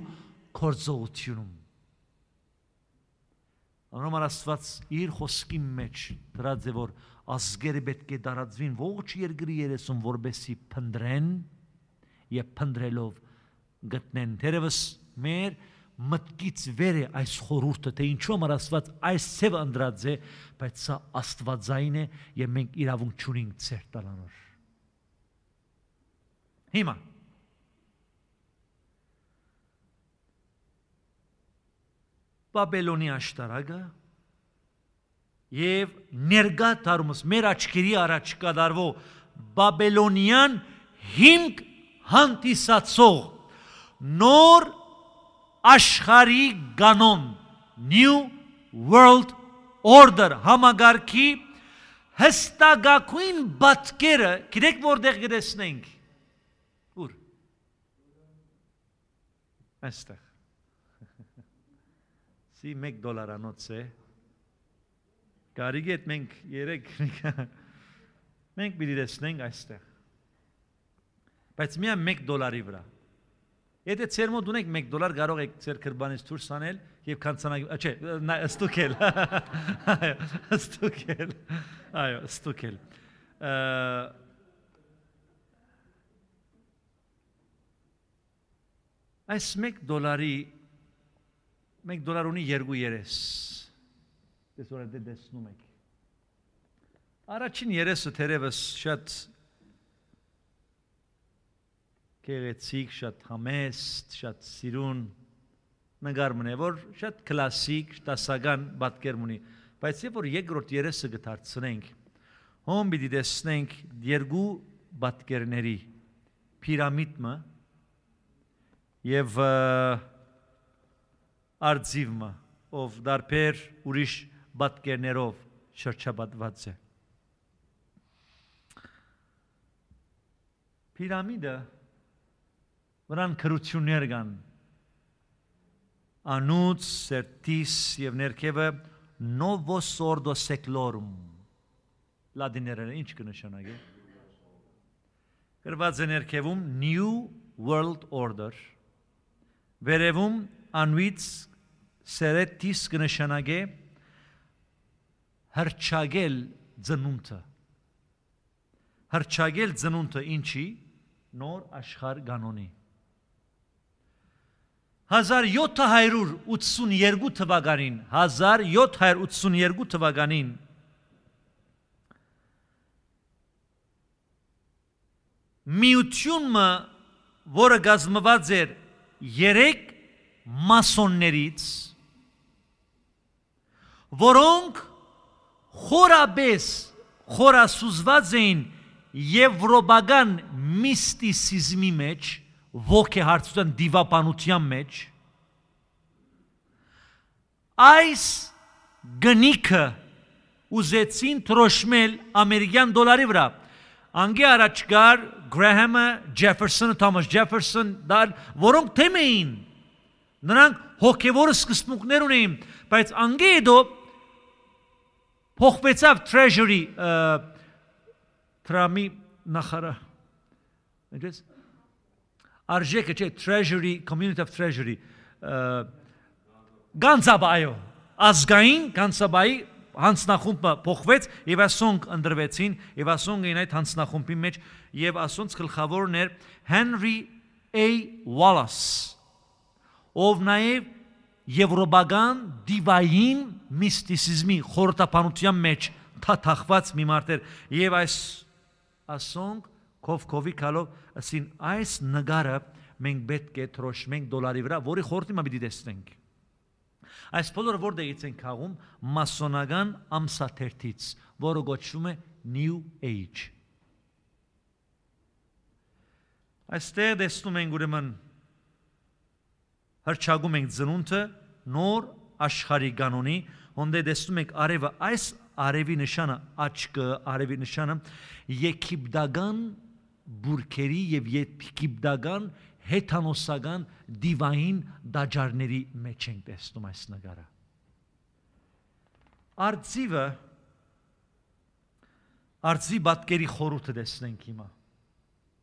կորձողությունում։ Անոմար աստված իր խոսքի մեջ դրա ձևոր որ ազգերը պետք է դարածվին ողջ երկրի երեսում, որբեսի փնդրեն եւ փնդրելով գտնեն դերևս մեր մտքից վեր է այս խորուրդը, թե ինչու համար ասված այս ցև անդրած է, բայց սա աստվածային է եւ մենք իրավունք չունենք ծեր տալանոր։ Հիմա Բաբելոնի աշտարակը եւ ներկա դարումս մեր աչքերի առաջ կդարվող բաբելոնյան հիմք հանդիսացող նոր աշխարհի կանոն new world order համագարքի հստակագույն բացկերը գիտեք որտեղ գտեսնենք ուր այստեղ *laughs* սի 1 դոլարանոց է Գարիգի հետ մենք երեք *laughs* մենք պիտի դեսնենք այստեղ։ Բայց միայն 1 դոլարի վրա։ Եթե ծեր մոտ ունեք 1 դոլար կարող եք ծեր կրբանից դուրս անել եւ կանցանալ, չէ, ստուքել։ Ստուքել։ *laughs* Այո, ստուքել։ Այս 1 դոլարի 1 դոլար ունի 2 երես Այսօր դե դեսնում եք։ Առաջին երեսը թերևս շատ գեղեցիկ, շատ համեստ, շատ սիրուն նկարմն է, որ շատ կլասիկ, դասական պատկերմ ունի, բայց երբ որ երկրորդ երեսը գտարցնենք, հոմ պիտի տեսնենք երկու պատկերների պիրամիդը եւ արձիվը, ով դարբեր ուրիշ բատկերներով շրջապատված է։ Պիրամիդը վրան քրություններ կան։ Անուց, սերտիս եւ ներքևը նովոսորդո սեկլորում։ Լատիներեն ինչ կնշանակի։ Գրված է ներքևում New World Order։ Վերևում անուից սերտիս կնշանակի հրճագել ծնունդը։ Հրճագել ծնունդը ինչի նոր աշխարհ կանոնի 1782 թվականին 1782 թվականին միությունը որը գազմված էր 3 մասոններից որոնք խորաբես խորասուզված էին եվրոպական միստիցիզմի մեջ, ոգեհարցության դիվապանության մեջ, այս գնիքը ուզեցին տրոշմել ամերիկյան դոլարի վրա։ Անգի առաջկար Գրահամը, Ջեֆերսոնը, Թոմաս Ջեֆերսոն, դար, որոնք թեմ էին։ Նրանք հոգևոր սկզբունքներ ունեին, բայց անգի հետո փոխվեցավ treasury Թրամի նախարար։ Ինչպես արժեքը չէ treasury community of treasury Գանցաբայո ազգային Գանցաբայի հանցնախումբը փոխվեց եւ ասոնք ընդրվեցին եւ ասոնք էին այդ հանցնախումբի մեջ եւ ասոնց գլխավորն էր Henry A Wallace ով նաեւ եվրոպական դիվային միստիցիզմի խորհրդապանության մեջ թաթախված մի մարդեր եւ այս ասոնք կովկովի քալով ասին այս նգարը մենք պետք է թրոշմենք դոլարի վրա որի խորտի մա պիտի տեսնենք այս բոլորը որտեղից են քաղում մասոնական ամսաթերթից որը գոչվում է new age այստեղ տեսնում ենք ուրեմն հրճագում ենք ծնունդը նոր աշխարհի կանոնի, ոնդե տեսնում ենք արևը այս արևի նշանը աչքը, արևի նշանը եգիպտական բուրքերի եւ եգիպտական հեթանոսական դիվային դաջարների մեջ ենք տեսնում այս նկարը։ Արձիվը արձի բատկերի խորութը տեսնենք հիմա։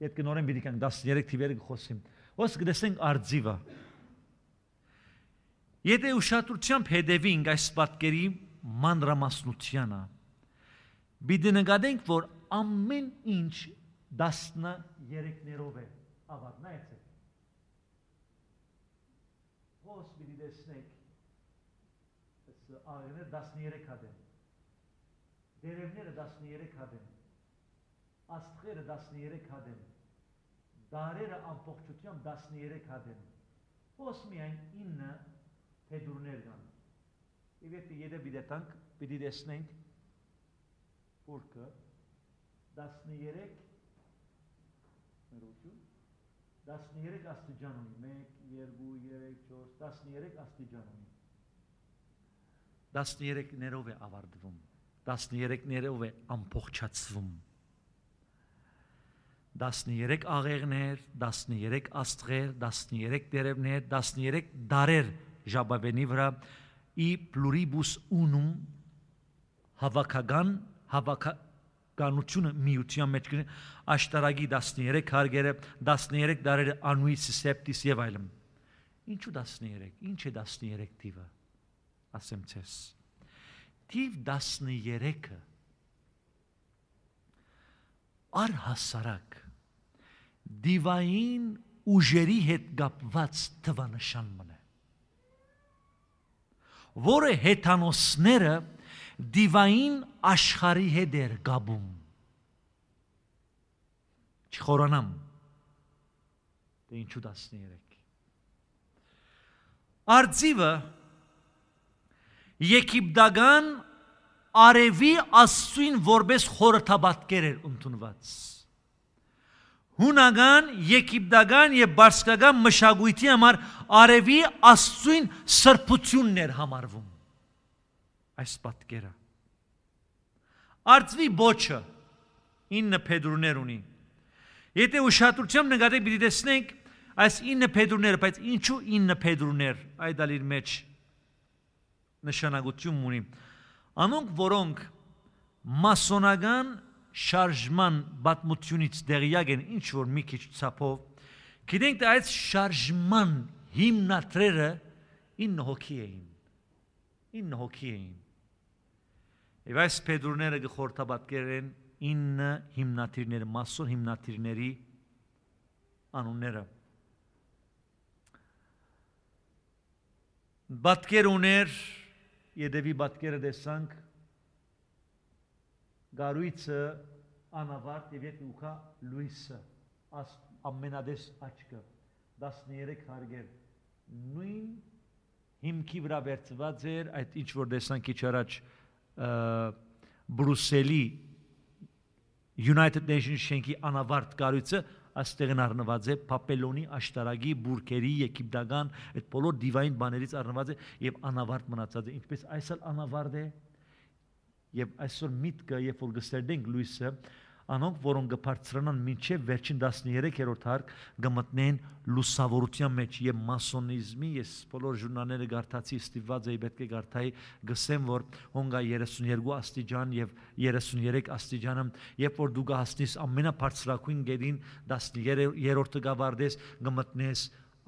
Եթե նորեն բիդիկանք 13 թիվերը կխոսեմ։ Ոսկ տեսնենք արձիվը։ Եթե ուշադրությամբ հետևինք այս պատկերի մանրամասնությանը, բիդի նկատենք, որ ամեն ինչ 13-ներով է ավարտ, նայեցեք։ Ո՞ս մի դեսնեք։ Այս աղերը 13 հատ են։ Դերևները 13 հատ են։ Աստղերը 13 հատ են։ Դարերը ամբողջությամբ 13 հատ են։ Ո՞ս միայն 9 փեդուրներ կան։ Եվ եթե եթե պիտի տանք, պիտի տեսնենք որքը 13 ներություն 13 աստիճան ունի 1 2 3 4 13 աստիճան ունի 13-ներով է ավարտվում 13-ներով է ամփոխչացվում 13 աղեղներ 13 աստղեր 13 դերևներ 13 դարեր 13 ժաբավենի վրա ի pluribus unum հավաքական հավաքականությունը միության մեջ գնի աշտարագի 13 հարգերը 13 դարերը անուից սեպտիս եւ այլն ինչու 13 ինչ է 13 տիվը ասեմ ցես տիվ 13-ը արհասարակ դիվային ուժերի հետ կապված թվանշան մնա որը հեթանոսները դիվային աշխարի հետ էր գաբում։ Չխորանամ։ Դե ինչու 13։ Արձիվը Եգիպտական արևի աստծին որպես խորհրդաբատկեր էր ընդունված հունական, եգիպտական եւ բարսկական մշակույթի համար արևի աստծույն սրբություններ համարվում։ Այս պատկերը։ Արծվի ոչը 9 փեդուրներ ունի։ Եթե ուշադրությամբ նկատի պիտի տեսնենք այս 9 փեդուրները, բայց ինչու 9 փեդուրներ այդ ալիր մեջ նշանակություն ունի։ Անոնք, որոնք մասոնական շարժման բացմությունից դեղյակ են ինչ որ մի քիչ ցապով գիտենք թե այդ շարժման հիմնադրերը ինն հոգի էին ինն հոգի էին եւ այս Պետրուները գխորտաբատկերեն ինն հիմնադրիներ մասոն հիմնադրիների անունները բատկեր ուներ Եդևի բատկերը տեսանք գարույցը անավարտ եւ ետ ուխա լույսը աս ամենադես աչքը 13 հարգեր նույն հիմքի վրա վերծված էր այդ ինչ որ տեսանք իջ առաջ բրուսելի United Nations շենքի անավարտ կառույցը աստեղն առնված է Պապելոնի աշտարագի բուրգերի եգիպտական այդ բոլոր դիվային բաներից առնված է եւ անավարտ մնացած է ինչպես այսալ անավարտ է Եվ այսօր միտքը, երբ որ գսերդենք լույսը, անոնք, որոնք կբարձրանան մինչև վերջին 13-րդ հարկ, կմտնեն լուսավորության մեջ եւ մասոնիզմի, ես բոլոր ժուրնալները գարտացի ստիված էի պետք է գարտայի, գսեմ, որ հոնգա 32 աստիճան եւ 33 աստիճանը, երբ որ դու գահստես ամենաբարձրակույն գերին 13-րդը գավարდეს, կմտնես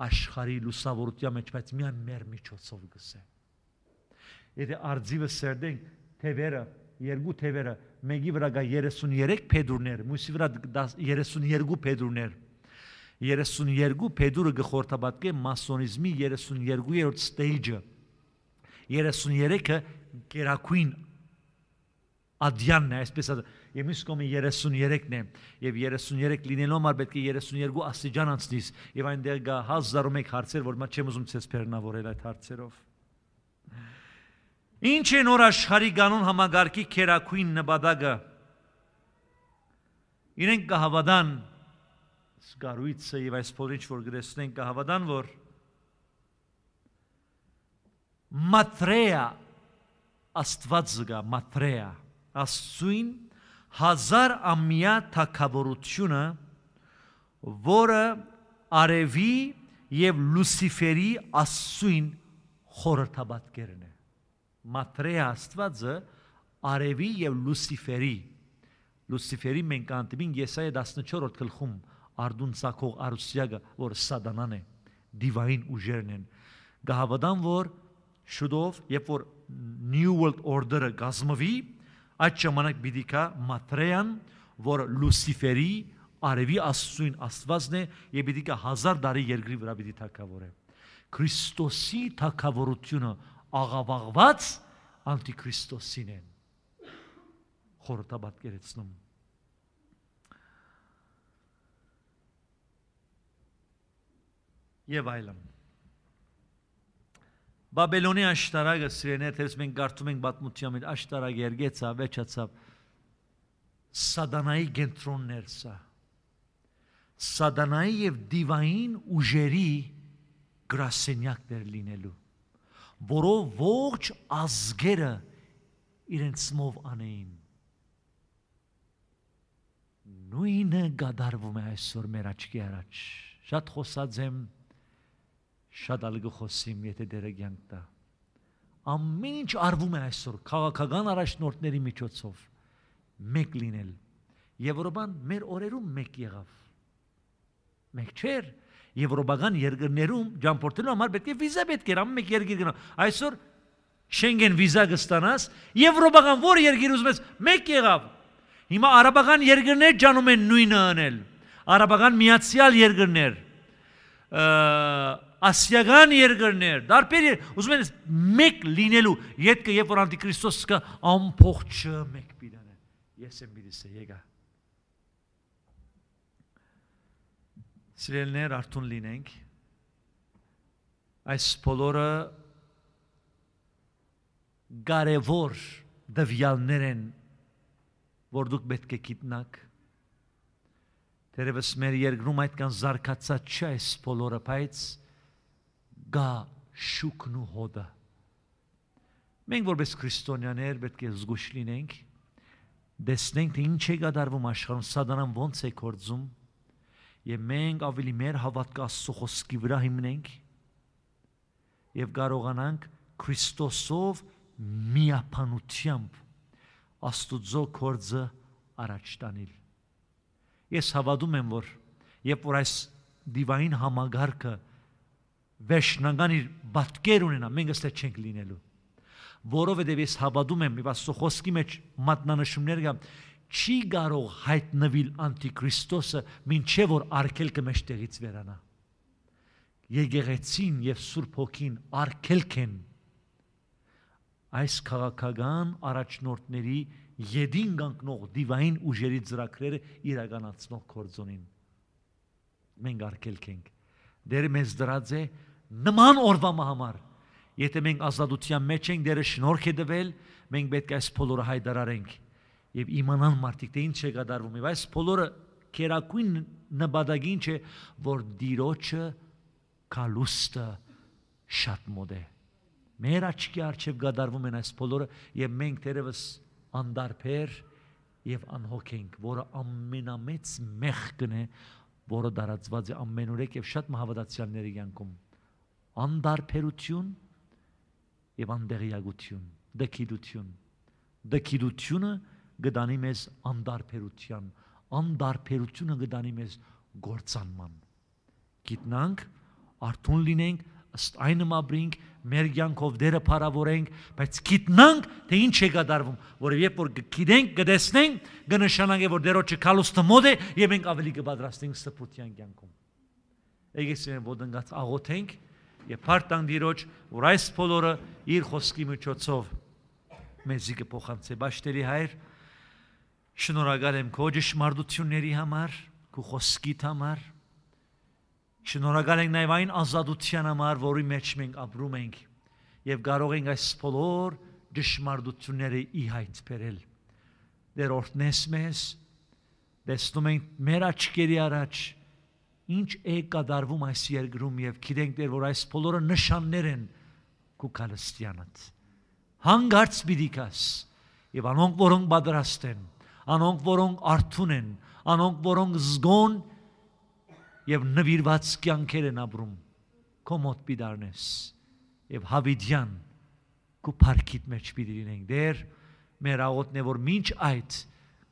աշխարհի լուսավորության մեջ, բայց միայն մեր միջոցով գսե։ Եթե արձիվը սերդենք, թևերը երկու թևերը մեկի վրա գա 33 փեդուրներ, մյուսի վրա 32 փեդուրներ։ 32 փեդուրը գխորտաբատկե մասոնիզմի 32-րդ stage-ը։ 33-ը գերակույն ադյանն է, այսպես ասած, եւ մյուս կողմը 33-ն է, եւ 33 լինելու համար պետք է 32 աստիճան անցնես, եւ այնտեղ գա 1001 հարցեր, որ մա չեմ ուզում ցես բեռնավորել այդ հարցերով։ Ինչ է նոր աշխարհի կանոն համագարկի քերակույն նպատակը։ Իրենք կհավատան զգարույցը եւ այս բոլորը ինչ որ գրեսնեն կհավատան, որ Մատրեա Աստվածը գա Մատրեա Աստծույն հազար ամյա թակավորությունը, որը արևի եւ լուսիֆերի աստծույն խորհրդաբատկերն է մատրեա աստվածը արևի եւ լուսիֆերի լուսիֆերի մենք անդմին Եսայա 14-րդ գլխում արդուն ցակող արուսյակը որ սատանան է դիվային ուժերն են գահավադան որ շուտով երբ որ new world order-ը գազմվի այդ ժամանակ պիտի կա մատրեան որ լուսիֆերի արևի աստծույն աստվածն է եւ պիտի կա հազար տարի երկրի վրա պիտի թակավորե Քրիստոսի թակավորությունը աղավաղված անտիքրիստոսին են խորհրդաբատկերեցնում եւ այլն Բաբելոնի աշտարակը սիրեներ, թերս մենք կարդում ենք պատմության մեջ աշտարակը երգեցա, վեճացավ սադանայի գենտրոնն էր սա։ Սադանայի եւ դիվային ուժերի գրասենյակներ լինելու որով ողջ ազգերը իրենց ծնով անեին։ Նույնը գադարվում է այսօր մեր աչքի առաջ։ Շատ խոսած եմ, շատ ալ գխոսիմ, եթե դերը գյանք տա։ Ամեն ինչ արվում է այսօր քաղաքական առաջնորդների միջոցով մեկ լինել։ Եվրոպան մեր օրերում մեկ եղավ։ Մեկ չէր, եվրոպական երկրներում ճամփորդելու համար պետք է վիզա պետք էր ամեն մեկ երկիր գնալ։ Այսօր Շենգեն վիզա կստանաս, եվրոպական որ երկիր ուզում ես, մեկ եղավ։ Հիմա արաբական երկրներ ճանում են նույնը անել։ Արաբական միացյալ երկրներ, ասիական երկրներ, դարբեր ուզում են մեկ լինելու, յետքը երբ որ անտիկրիստոս կա, ամփոխ չմեկ բիրանա։ Ես եմ միրիսը եկա։ Սիրելիներ արդուն լինենք։ Այս բոլորը կարևոր դվյալներ են, որ դուք պետք է գիտնաք։ Տերևս մեր երկրում այդքան զարգացած չէ այս բոլորը, բայց գա շուկն ու հոդը։ Մենք որպես քրիստոնյաներ պետք է զգուշ լինենք, տեսնենք թե ինչ է գդարվում աշխարհում, սատանան ոնց է կործում եւ մենք ավելի մեր հավատքը Աստծո խոսքի վրա հիմնենք եւ կարողանանք Քրիստոսով միապանությամբ Աստուծո կորձը առաջ տանել։ Ես հավատում եմ, որ երբ որ այս դիվային համագարկը վերջնական իր բատկեր ունենա, մենք ըստ չենք լինելու որովհետև ես հավատում եմ, իվ Աստծո խոսքի մեջ մատնանշումներ կա, չի կարող հայտնվել անտիքրիստոսը, ինչեւ որ արկելքը մեջտեղից վերանա։ Եկեղեցին եւ Սուրբ Հոգին արկելք են այս քաղաքական առաջնորդների յեդին կանգնող դիվային ուժերի ծրագրերը իրականացնող կորձոնին։ Մենք արկելք ենք։ Դեր մեզ դրած է նման օրվա համար։ Եթե մենք ազատության մեջ ենք, դերը շնորհք է տվել, մենք պետք է այս բոլորը հայտարարենք եւ իմանան մարդիկ թե ինչ է գդարվում եւ այս բոլորը կերակույն նպատակին չէ որ դիրոջը կալուստը շատ մոտ է մեր աչքի առջև գդարվում են այս բոլորը եւ մենք դերևս անդարբեր եւ անհոգ ենք որը ամենամեծ մեղքն է որը դարածված է ամենուրեք եւ շատ մահավատացյալների կյանքում անդարբերություն եւ անդեղիագություն դքիդություն դքիդությունը դա գտանի մեզ անդարբերության, անդարբերությունը գտանի մեզ գործանման։ Գիտնանք, արթուն լինենք, ըստ այն մաբրինք, մեր յանքով դերը փառավորենք, բայց գիտնանք, թե ինչ է գդարվում, որովհետև երբ որ գիտենք, գտեսնենք, կնշանանք, որ դերոջը քալոստը մոտ է եւ մենք ավելի կպատրաստենք սփության յանքում։ Եկեսին ոդնգած աղոթենք եւ բարտան դիրոջ, որ այս բոլորը իր խոսքի միջոցով մեզի կփոխանցե։ Բաշտերի հայր, Շնորհակալ եմ քո ճշմարտությունների համար, քո խոսքիդ համար։ Շնորհակալ ենք նաև այն ազատության համար, որի մեջ մենք ապրում ենք եւ կարող ենք այս բոլոր ճշմարտությունները ի հայտ բերել։ Դեր օրտնես մեզ, տեսնում ենք մեր աչքերի առաջ ինչ է կատարվում այս երկրում եւ գիտենք դեր որ այս բոլորը նշաններ են քո քալստյանից հանգարց բիդիկաս եւ անոնք որոնք պատրաստ են անոնք որոնք արթուն են, անոնք որոնք զգոն եւ նվիրված կյանքեր են ապրում։ Քո մոտ պիտի դառնես եւ հավիդյան քո парքիդ մեջ պիտի լինենք։ Դեր մեր աղոթն է որ ոչ այդ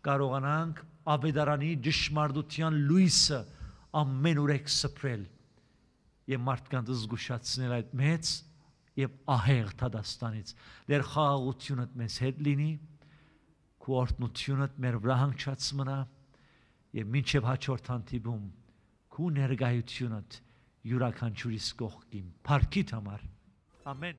կարողանանք ավետարանի ճշմարտության լույսը ամեն ուրեք սփռել եւ մարդկանց զգուշացնել այդ մեծ եւ ահեղ Թադաստանից։ Դեր խաղաղությունդ մեզ հետ լինի քու օրտնությունդ մեր վրա հանգչած մնա եւ մինչեւ հաջորդ հանդիպում քու ներկայությունդ յուրաքանչյուրիս կողքին։ Փառքիդ համար։ Ամեն